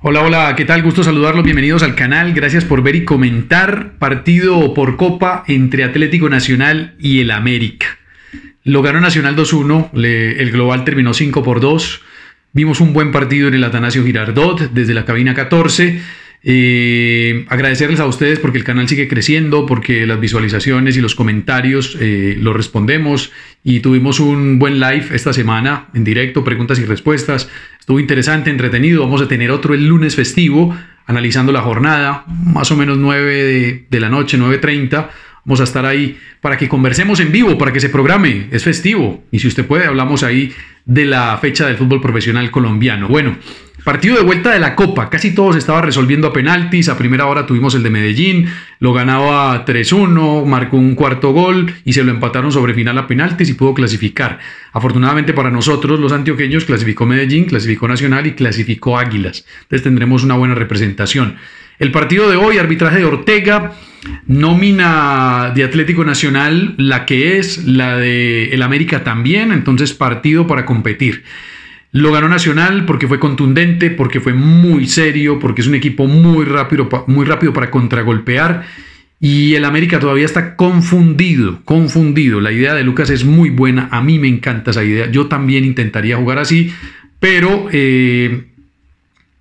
Hola, hola, ¿qué tal? Gusto saludarlos, bienvenidos al canal, gracias por ver y comentar. Partido por Copa entre Atlético Nacional y el América. Lo ganó Nacional 2-1, el global terminó 5 por 2. Vimos un buen partido en el Atanasio Girardot desde la cabina 14. Eh, agradecerles a ustedes porque el canal sigue creciendo, porque las visualizaciones y los comentarios eh, lo respondemos y tuvimos un buen live esta semana en directo, preguntas y respuestas. Estuvo interesante, entretenido. Vamos a tener otro el lunes festivo analizando la jornada, más o menos 9 de, de la noche, 9.30 Vamos a estar ahí para que conversemos en vivo, para que se programe. Es festivo. Y si usted puede, hablamos ahí de la fecha del fútbol profesional colombiano. Bueno, partido de vuelta de la Copa. Casi todo se estaba resolviendo a penaltis. A primera hora tuvimos el de Medellín. Lo ganaba 3-1, marcó un cuarto gol y se lo empataron sobre final a penaltis y pudo clasificar. Afortunadamente para nosotros, los antioqueños, clasificó Medellín, clasificó Nacional y clasificó Águilas. Entonces tendremos una buena representación. El partido de hoy, arbitraje de Ortega. Nómina de Atlético Nacional, la que es, la de el América también, entonces partido para competir. Lo ganó Nacional porque fue contundente, porque fue muy serio, porque es un equipo muy rápido, muy rápido para contragolpear. Y el América todavía está confundido, confundido. La idea de Lucas es muy buena, a mí me encanta esa idea. Yo también intentaría jugar así, pero eh,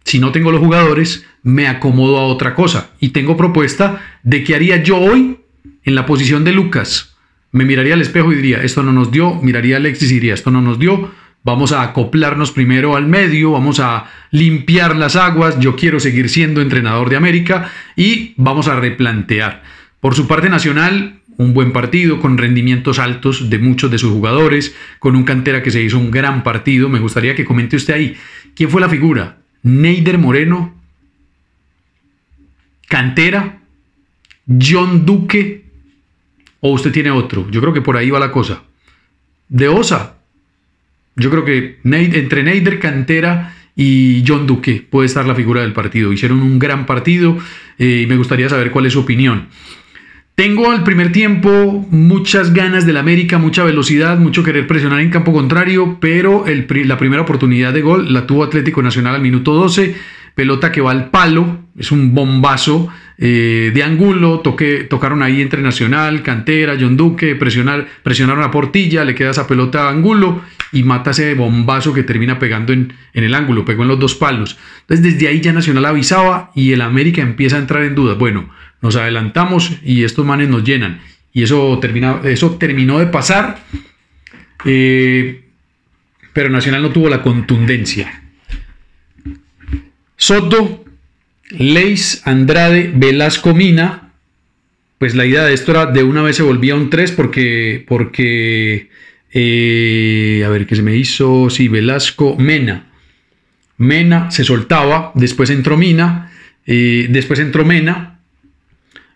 si no tengo los jugadores, me acomodo a otra cosa. Y tengo propuesta de qué haría yo hoy en la posición de Lucas. Me miraría al espejo y diría, esto no nos dio, miraría a Alexis y diría, esto no nos dio, vamos a acoplarnos primero al medio, vamos a limpiar las aguas, yo quiero seguir siendo entrenador de América y vamos a replantear. Por su parte nacional, un buen partido con rendimientos altos de muchos de sus jugadores, con un cantera que se hizo un gran partido. Me gustaría que comente usted ahí, ¿quién fue la figura? Neider Moreno, cantera, John Duque o usted tiene otro. Yo creo que por ahí va la cosa. De Osa. Yo creo que entre Neider Cantera y John Duque puede estar la figura del partido. Hicieron un gran partido eh, y me gustaría saber cuál es su opinión. Tengo al primer tiempo muchas ganas del América, mucha velocidad, mucho querer presionar en campo contrario, pero la primera oportunidad de gol la tuvo Atlético Nacional al minuto 12 pelota que va al palo, es un bombazo eh, de angulo, toque, tocaron ahí entre Nacional, Cantera, John Duque, presionar, presionaron a Portilla, le queda esa pelota a angulo y mata ese bombazo que termina pegando en, el ángulo, pegó en los dos palos. Entonces desde ahí ya Nacional avisaba y el América empieza a entrar en duda Bueno, nos adelantamos y estos manes nos llenan. Y eso, termina, eso terminó de pasar, eh, pero Nacional no tuvo la contundencia Soto, Leis, Andrade, Velasco, Mina. Pues la idea de esto era de una vez se volvía un 3 porque, porque eh, a ver qué se me hizo, sí, Velasco, Mena. Mena se soltaba, después entró Mina, eh, después entró Mena,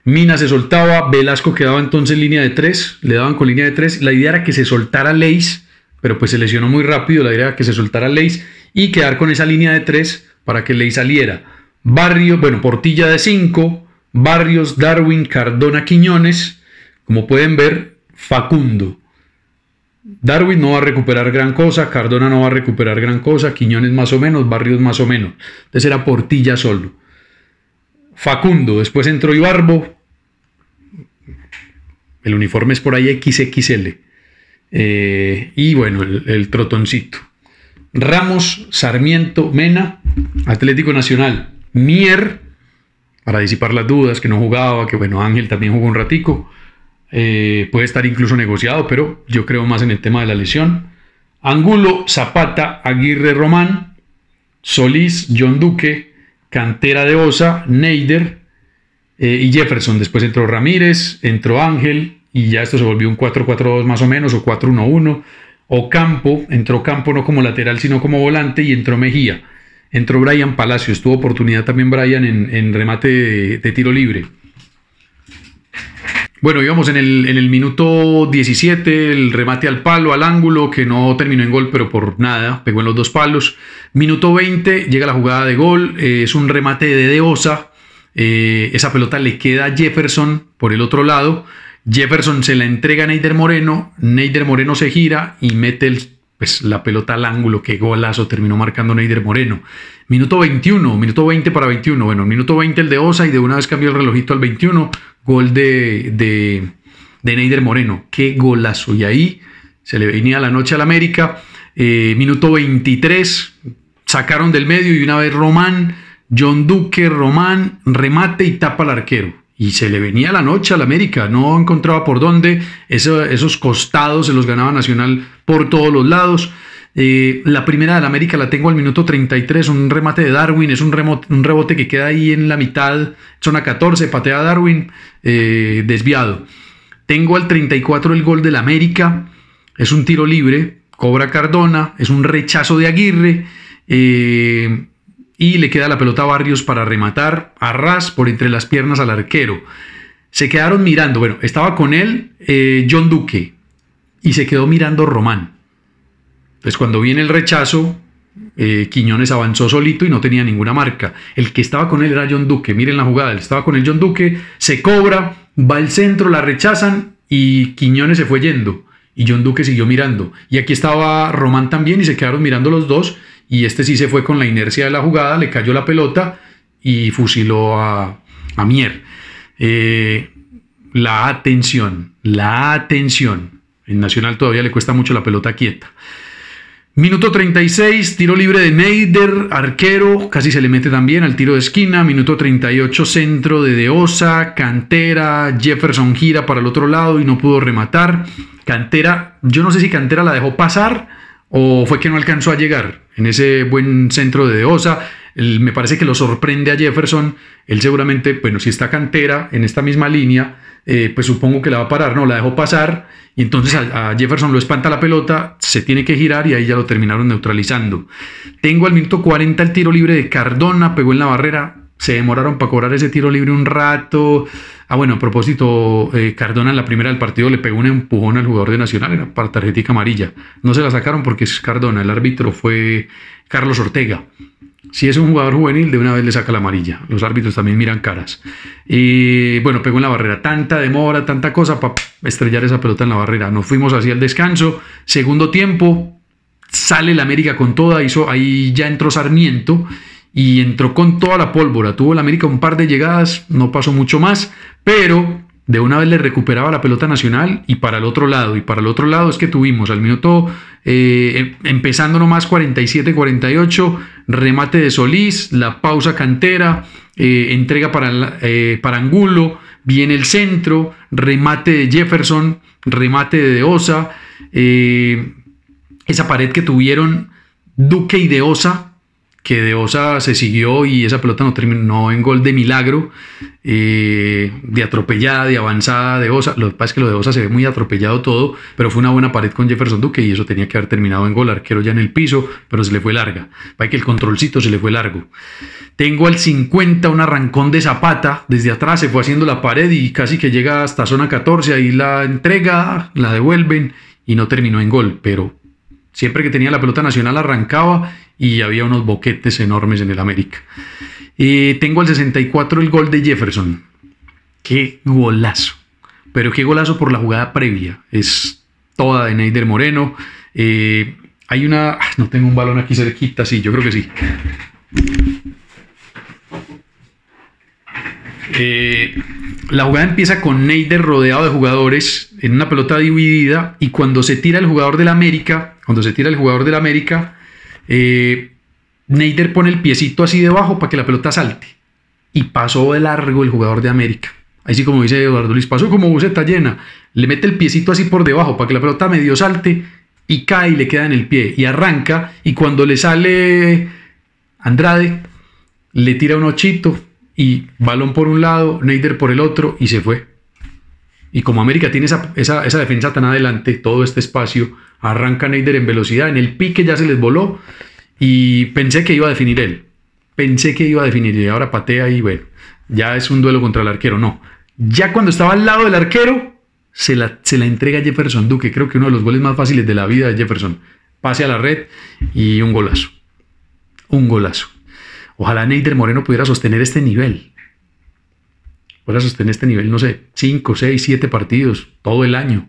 Mina se soltaba, Velasco quedaba entonces línea de 3, le daban con línea de 3, la idea era que se soltara Leis, pero pues se lesionó muy rápido, la idea era que se soltara Leis y quedar con esa línea de 3 para que le saliera Barrio, bueno, Portilla de 5, Barrios, Darwin, Cardona, Quiñones, como pueden ver, Facundo. Darwin no va a recuperar gran cosa, Cardona no va a recuperar gran cosa, Quiñones más o menos, Barrios más o menos. Entonces era Portilla solo. Facundo, después entró Ibarbo. El uniforme es por ahí XXL. Eh, y bueno, el trotoncito. Ramos, Sarmiento, Mena, Atlético Nacional, Mier, para disipar las dudas, que no jugaba, que bueno, Ángel también jugó un ratico, eh, puede estar incluso negociado, pero yo creo más en el tema de la lesión. Angulo, Zapata, Aguirre Román, Solís, John Duque, Cantera de Osa, Neider eh, y Jefferson. Después entró Ramírez, entró Ángel y ya esto se volvió un 4-4-2 más o menos o 4-1-1. Ocampo, entró Campo no como lateral sino como volante y entró Mejía. Entró Brian Palacios, estuvo oportunidad también Brian en, remate de, tiro libre. Bueno, íbamos en el, en el minuto 17, el remate al palo, al ángulo, que no terminó en gol, pero por nada, pegó en los dos palos. Minuto 20, llega la jugada de gol, eh, es un remate de Deosa, eh, esa pelota le queda a Jefferson por el otro lado, Jefferson se la entrega a Neider Moreno, Neider Moreno se gira y mete pues, la pelota al ángulo, qué golazo terminó marcando Neider Moreno. Minuto 21, minuto 20 para 21, bueno, minuto 20 el de Osa y de una vez cambió el relojito al 21, gol de, de, Neider Moreno, qué golazo. Y ahí se le venía la noche al América, eh, minuto 23, sacaron del medio y una vez Román, John Duque, Román, remate y tapa al arquero y se le venía la noche al América, no encontraba por dónde, esos costados se los ganaba Nacional por todos los lados. Eh, la primera del América la tengo al minuto 33, un remate de Darwin, es un, un rebote que queda ahí en la mitad, zona 14, patea Darwin, eh, desviado. Tengo al 34 el gol del América, es un tiro libre, cobra Cardona, es un rechazo de Aguirre. Eh, y le queda la pelota a Barrios para rematar a ras por entre las piernas al arquero. Se quedaron mirando, bueno, estaba con él eh, John Duque y se quedó mirando Román. Entonces cuando viene el rechazo, eh, Quiñones avanzó solito y no tenía ninguna marca. El que estaba con él era John Duque, miren la jugada, estaba con el John Duque, se cobra, va al centro, la rechazan y Quiñones se fue yendo. Y John Duque siguió mirando. Y aquí estaba Román también y se quedaron mirando los dos y este sí se fue con la inercia de la jugada, le cayó la pelota y fusiló a, Mier. Eh, la atención, la atención. En Nacional todavía le cuesta mucho la pelota quieta. Minuto 36, tiro libre de Neider, arquero, casi se le mete también al tiro de esquina. Minuto 38, centro de Deosa, Cantera, Jefferson gira para el otro lado y no pudo rematar. Cantera, yo no sé si Cantera la dejó pasar o fue que no alcanzó a llegar en ese buen centro de Osa. me parece que lo sorprende a Jefferson. Él seguramente, bueno, si está cantera en esta misma línea, eh, pues supongo que la va a parar, ¿no? La dejó pasar y entonces a, Jefferson lo espanta la pelota, se tiene que girar y ahí ya lo terminaron neutralizando. Tengo al minuto 40 el tiro libre de Cardona, pegó en la barrera, se demoraron para cobrar ese tiro libre un rato. Ah, bueno, a propósito, eh, Cardona en la primera del partido le pegó un empujón al jugador de Nacional, era para tarjetita amarilla. No se la sacaron porque es Cardona, el árbitro fue Carlos Ortega. Si es un jugador juvenil, de una vez le saca la amarilla. Los árbitros también miran caras. Y bueno, pegó en la barrera. Tanta demora, tanta cosa para estrellar esa pelota en la barrera. Nos fuimos así al descanso. Segundo tiempo, sale la América con toda. ahí ya entró Sarmiento y entró con toda la pólvora. Tuvo el América un par de llegadas, no pasó mucho más, pero de una vez le recuperaba la pelota nacional y para el otro lado. Y para el otro lado es que tuvimos al minuto, eh, em, empezando nomás 47-48, remate de Solís, la pausa cantera, eh, entrega para, eh, para Angulo, viene el centro, remate de Jefferson, remate de Osa esa pared que tuvieron Duque y De Osa que de Osa se siguió y esa pelota no terminó en gol de milagro, eh, de atropellada, de avanzada de Osa. Lo que pasa es que lo de Osa se ve muy atropellado todo, pero fue una buena pared con Jefferson Duque y eso tenía que haber terminado en gol. Arquero ya en el piso, pero se le fue larga. Para que el controlcito se le fue largo. Tengo al 50 un arrancón de Zapata, desde atrás se fue haciendo la pared y casi que llega hasta zona 14, ahí la entrega, la devuelven y no terminó en gol, pero Siempre que tenía la pelota nacional arrancaba y había unos boquetes enormes en el América. Eh, tengo el 64 el gol de Jefferson. Qué golazo. Pero qué golazo por la jugada previa. Es toda de Neider Moreno. Eh, hay una... Ah, no tengo un balón aquí cerquita, sí, yo creo que sí. Eh, la jugada empieza con Neider rodeado de jugadores en una pelota dividida y cuando se tira el jugador del América, cuando se tira el jugador del América, eh, Neider pone el piecito así debajo para que la pelota salte y pasó de largo el jugador de América. Así como dice Eduardo Luis, pasó como buceta llena, le mete el piecito así por debajo para que la pelota medio salte y cae y le queda en el pie y arranca y cuando le sale Andrade le tira un ochito y balón por un lado, Neider por el otro y se fue. Y como América tiene esa, defensa tan adelante, todo este espacio, arranca Neider en velocidad, en el pique ya se les voló y pensé que iba a definir él. Pensé que iba a definir y ahora patea y bueno, ya es un duelo contra el arquero. No, ya cuando estaba al lado del arquero, se la entrega Jefferson Duque. Creo que uno de los goles más fáciles de la vida de Jefferson. Pase a la red y un golazo. Un golazo. Ojalá Neider Moreno pudiera sostener este nivel. Pudiera sostener este nivel, no sé, 5, 6, 7 partidos todo el año.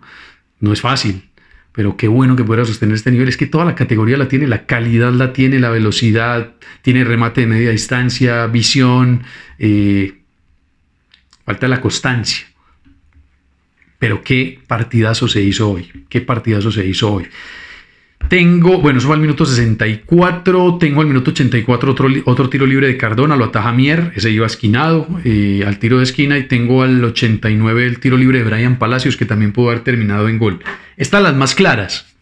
No es fácil, pero qué bueno que pudiera sostener este nivel. Es que toda la categoría la tiene, la calidad la tiene, la velocidad, tiene remate de media distancia, visión, eh, falta la constancia. Pero qué partidazo se hizo hoy, qué partidazo se hizo hoy. Tengo, bueno, eso va al minuto 64. Tengo al minuto 84 otro, tiro libre de Cardona, lo ataja Mier, ese iba esquinado eh, al tiro de esquina. Y tengo al 89 el tiro libre de Brian Palacios, que también pudo haber terminado en gol. Están las más claras,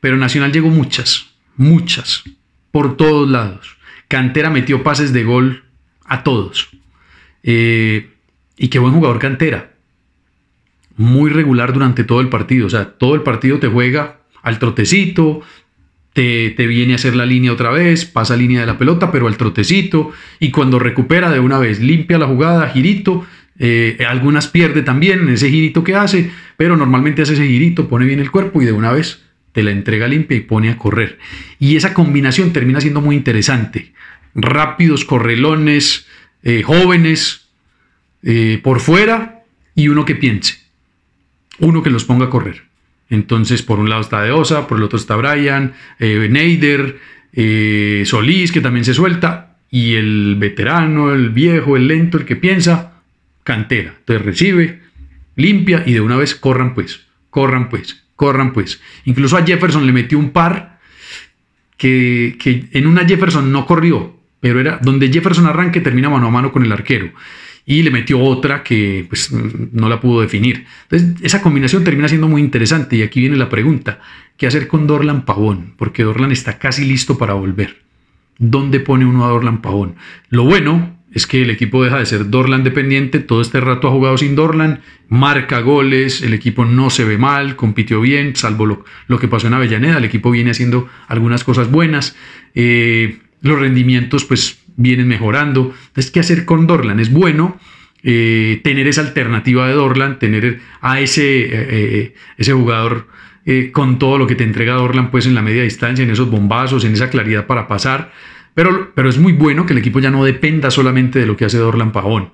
pero Nacional llegó muchas, muchas, por todos lados. Cantera metió pases de gol a todos. Eh, y qué buen jugador Cantera. Muy regular durante todo el partido. O sea, todo el partido te juega al trotecito, te, viene a hacer la línea otra vez, pasa línea de la pelota, pero al trotecito, y cuando recupera de una vez, limpia la jugada, girito, eh, algunas pierde también ese girito que hace, pero normalmente hace ese girito, pone bien el cuerpo y de una vez te la entrega limpia y pone a correr. Y esa combinación termina siendo muy interesante. Rápidos, correlones, eh, jóvenes, eh, por fuera, y uno que piense, uno que los ponga a correr. Entonces, por un lado está Deosa, por el otro está Brian, eh, Neider, eh, Solís, que también se suelta, y el veterano, el viejo, el lento, el que piensa, cantera. Entonces recibe, limpia y de una vez corran pues, corran pues, corran pues. Incluso a Jefferson le metió un par que, que en una Jefferson no corrió, pero era donde Jefferson arranque termina mano a mano con el arquero y le metió otra que pues, mm, no la pudo definir. Entonces, esa combinación termina siendo muy interesante y aquí viene la pregunta, ¿qué hacer con Dorlan Pavón? Porque Dorlan está casi listo para volver. ¿Dónde pone uno a Dorlan Pavón? Lo bueno es que el equipo deja de ser Dorlan dependiente, todo este rato ha jugado sin Dorlan, marca goles, el equipo no se ve mal, compitió bien, salvo lo, que pasó en Avellaneda, el equipo viene haciendo algunas cosas buenas, eh, los rendimientos pues vienen mejorando. Entonces, ¿qué hacer con Dorlan? Es bueno eh, tener esa alternativa de Dorlan, tener a ese, eh, eh, ese jugador con todo lo que te entrega Dorlan pues, en la media distancia, en esos bombazos, en esa claridad para pasar. Pero, pero es muy bueno que el equipo ya no dependa solamente de lo que hace Dorlan Pavón.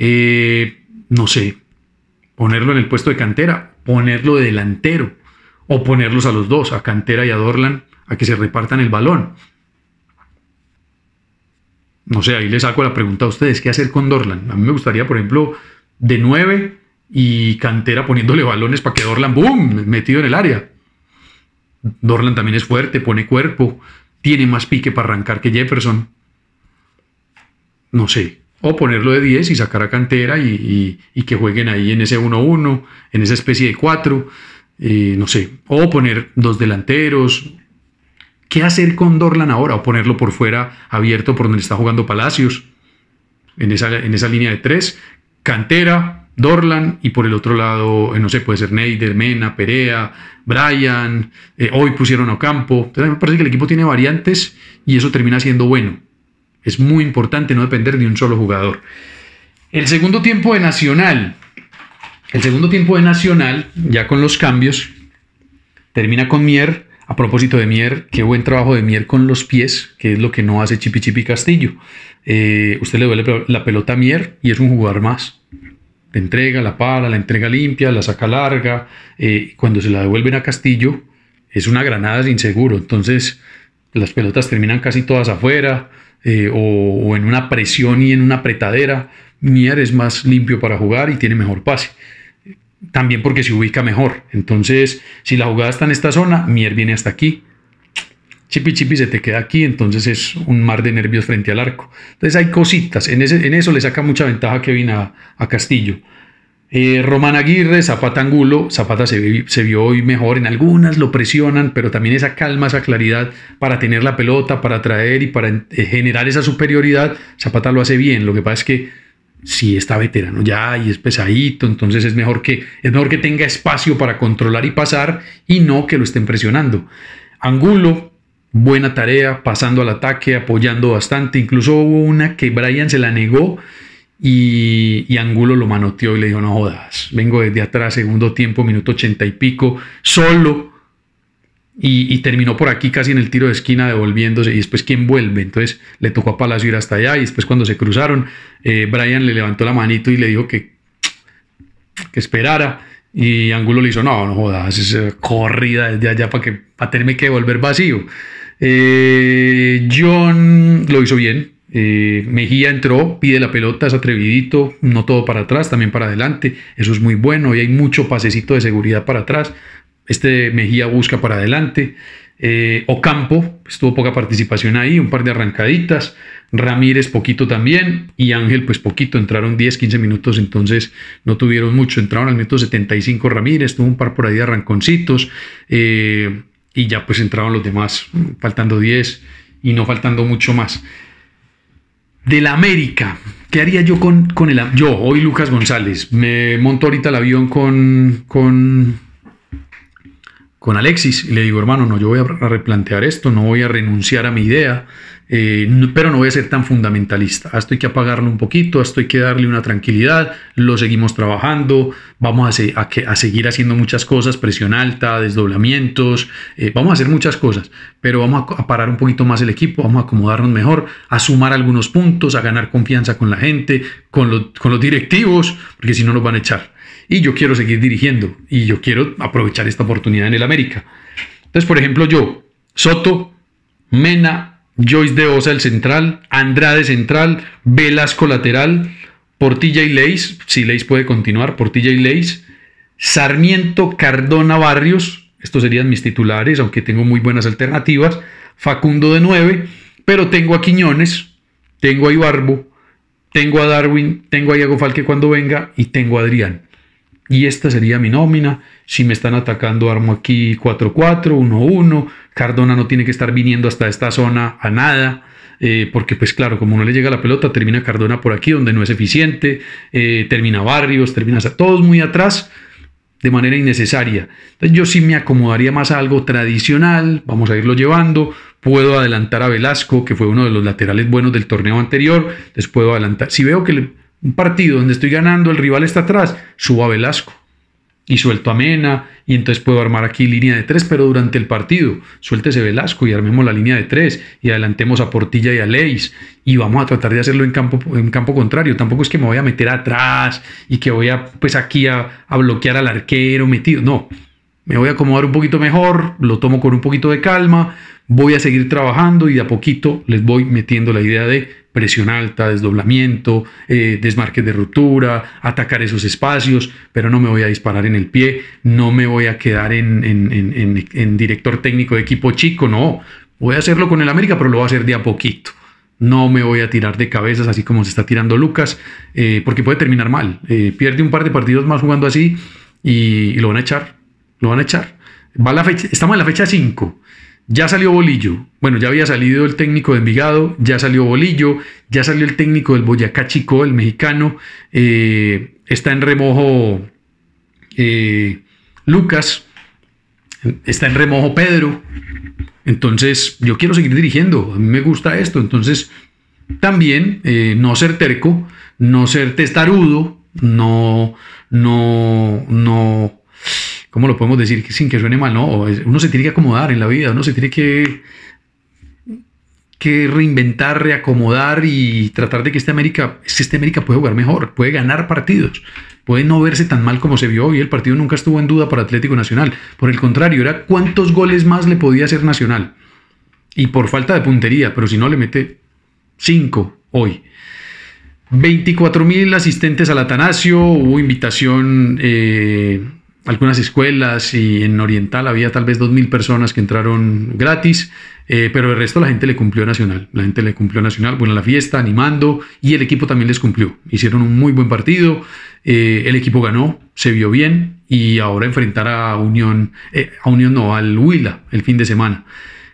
no sé, ponerlo en el puesto de cantera, ponerlo de delantero o ponerlos a los dos, a Cantera y a Dorlan, a que se repartan el balón no sé, ahí les saco la pregunta a ustedes, ¿qué hacer con Dorlan? A mí me gustaría, por ejemplo, de 9 y Cantera poniéndole balones para que Dorlan, ¡boom!, metido en el área. Dorlan también es fuerte, pone cuerpo, tiene más pique para arrancar que Jefferson. No sé. O ponerlo de 10 y sacar a Cantera y, que jueguen ahí en ese 1-1, en esa especie de 4, eh, no sé. O poner dos delanteros, ¿Qué hacer con Dorlan ahora? ¿O ponerlo por fuera abierto por donde está jugando Palacios? En esa, línea de tres. Cantera, Dorlan y por el otro lado, eh, no sé, puede ser Neider, Mena, Perea, Bryan. Eh, hoy pusieron a campo Entonces me parece que el equipo tiene variantes y eso termina siendo bueno. Es muy importante no depender de un solo jugador. El segundo tiempo de Nacional. El segundo tiempo de Nacional, ya con los cambios, termina con Mier a propósito de Mier, qué buen trabajo de Mier con los pies, que es lo que no hace Chipi Chipi Castillo. Eh, usted le duele la pelota a Mier y es un jugador más. La entrega, la pala, la entrega limpia, la saca larga. Eh, cuando se la devuelven a Castillo, es una granada sin seguro. Entonces, las pelotas terminan casi todas afuera eh, o en una presión y en una apretadera. Mier es más limpio para jugar y tiene mejor pase también porque se ubica mejor. Entonces, si la jugada está en esta zona, Mier viene hasta aquí. Chipi Chipi se te queda aquí, entonces es un mar de nervios frente al arco. Entonces hay cositas, en, ese, en eso le saca mucha ventaja Kevin a, a Castillo. Eh, Román Aguirre, Zapata Angulo, Zapata se, se, vio hoy mejor, en algunas lo presionan, pero también esa calma, esa claridad para tener la pelota, para traer y para eh, generar esa superioridad, Zapata lo hace bien, lo que pasa es que si está veterano ya y es pesadito, entonces es mejor que, es que tenga espacio para controlar y pasar y no que lo estén presionando. Angulo, buena tarea, pasando al ataque, apoyando bastante. Incluso hubo una que Brian se la negó y, y, Angulo lo manoteó y le dijo, no jodas, vengo desde atrás, segundo tiempo, minuto ochenta y pico, solo y, terminó por aquí casi en el tiro de esquina devolviéndose y después quién vuelve. Entonces le tocó a Palacio ir hasta allá y después cuando se cruzaron, eh, Brian le levantó la manito y le dijo que, que esperara y Angulo le hizo, no, no jodas, es corrida desde allá para, que, para tenerme que devolver vacío. Eh, John lo hizo bien. Eh, Mejía entró, pide la pelota, es atrevidito, no todo para atrás, también para adelante. Eso es muy bueno y hay mucho pasecito de seguridad para atrás. Este Mejía busca para adelante. Eh, Ocampo estuvo pues, poca participación ahí, un par de arrancaditas. Ramírez poquito también y Ángel pues poquito, entraron 10, 15 minutos, entonces no tuvieron mucho, entraron al minuto 75 Ramírez, tuvo un par por ahí de arranconcitos eh, y ya pues entraron los demás, faltando 10 y no faltando mucho más. Del América, ¿qué haría yo con, con el... Yo, hoy Lucas González, me monto ahorita el avión con, con con Alexis y le digo, hermano, no, yo voy a replantear esto, no voy a renunciar a mi idea, eh, pero no voy a ser tan fundamentalista. hasta hay que apagarlo un poquito, hasta hay que darle una tranquilidad, lo seguimos trabajando, vamos a, seguir haciendo muchas cosas, presión alta, desdoblamientos, eh, vamos a hacer muchas cosas, pero vamos a, parar un poquito más el equipo, vamos a acomodarnos mejor, a sumar algunos puntos, a ganar confianza con la gente, con, con los directivos, porque si no nos van a echar y yo quiero seguir dirigiendo y yo quiero aprovechar esta oportunidad en el América. Entonces, por ejemplo, yo, Soto, Mena, Joyce de Osa, el central, Andrade central, Velasco lateral, Portilla y Leis, si Leis puede continuar, Portilla y Leis, Sarmiento, Cardona, Barrios, estos serían mis titulares, aunque tengo muy buenas alternativas, Facundo de 9, pero tengo a Quiñones, tengo a Ibarbo, tengo a Darwin, tengo a Iago Falque cuando venga y tengo a Adrián y esta sería mi nómina. Si me están atacando, armo aquí 4-4, 1-1. Cardona no tiene que estar viniendo hasta esta zona a nada. Eh, porque pues claro, como no le llega la pelota, termina Cardona por aquí donde no es eficiente, eh, termina Barrios, termina todos muy atrás de manera innecesaria. Entonces yo sí me acomodaría más a algo tradicional, vamos a irlo llevando, puedo adelantar a Velasco, que fue uno de los laterales buenos del torneo anterior, después puedo adelantar, si veo que le, un partido donde estoy ganando, el rival está atrás, subo a Velasco y suelto a Mena y entonces puedo armar aquí línea de tres, pero durante el partido suéltese Velasco y armemos la línea de tres y adelantemos a Portilla y a Leis y vamos a tratar de hacerlo en campo, en campo contrario. Tampoco es que me voy a meter atrás y que voy a pues aquí a, a bloquear al arquero metido, no me voy a acomodar un poquito mejor, lo tomo con un poquito de calma, voy a seguir trabajando y de a poquito les voy metiendo la idea de presión alta, desdoblamiento, eh, desmarque de ruptura, atacar esos espacios, pero no me voy a disparar en el pie, no me voy a quedar en, director técnico de equipo chico, no, voy a hacerlo con el América, pero lo voy a hacer de a poquito. No me voy a tirar de cabezas así como se está tirando Lucas, eh, porque puede terminar mal. Eh, pierde un par de partidos más jugando así y lo van a echar lo van a echar. Va la estamos en la fecha 5. Ya salió Bolillo. Bueno, ya había salido el técnico de Envigado, ya salió Bolillo, ya salió el técnico del Boyacá Chico, el mexicano. Eh, está en remojo eh, Lucas, está en remojo Pedro. Entonces, yo quiero seguir dirigiendo, a mí me gusta esto. Entonces, también eh, no ser terco, no ser testarudo, no, no, no ¿cómo lo podemos decir sin que suene mal? No, uno se tiene que acomodar en la vida, uno se tiene que, que reinventar, reacomodar y tratar de que este América, este América puede jugar mejor, puede ganar partidos, puede no verse tan mal como se vio hoy. El partido nunca estuvo en duda para Atlético Nacional. Por el contrario, era cuántos goles más le podía hacer Nacional. Y por falta de puntería, pero si no le mete cinco hoy. 24.000 mil asistentes al Atanasio, hubo invitación eh, algunas escuelas y en Oriental había tal vez 2.000 personas que entraron gratis, eh, pero el resto la gente le cumplió Nacional, la gente le cumplió Nacional, bueno, la fiesta, animando y el equipo también les cumplió. Hicieron un muy buen partido, eh, el equipo ganó, se vio bien y ahora enfrentar a Unión, eh, a Unión no, al Huila el fin de semana.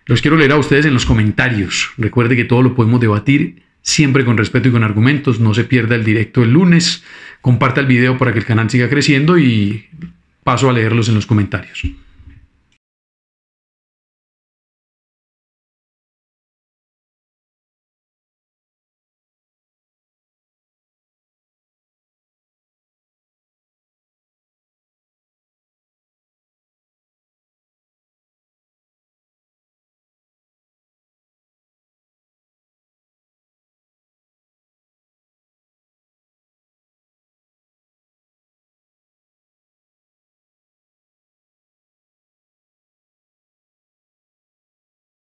Los quiero leer a ustedes en los comentarios. Recuerde que todo lo podemos debatir siempre con respeto y con argumentos. No se pierda el directo el lunes. Comparta el video para que el canal siga creciendo y paso a leerlos en los comentarios.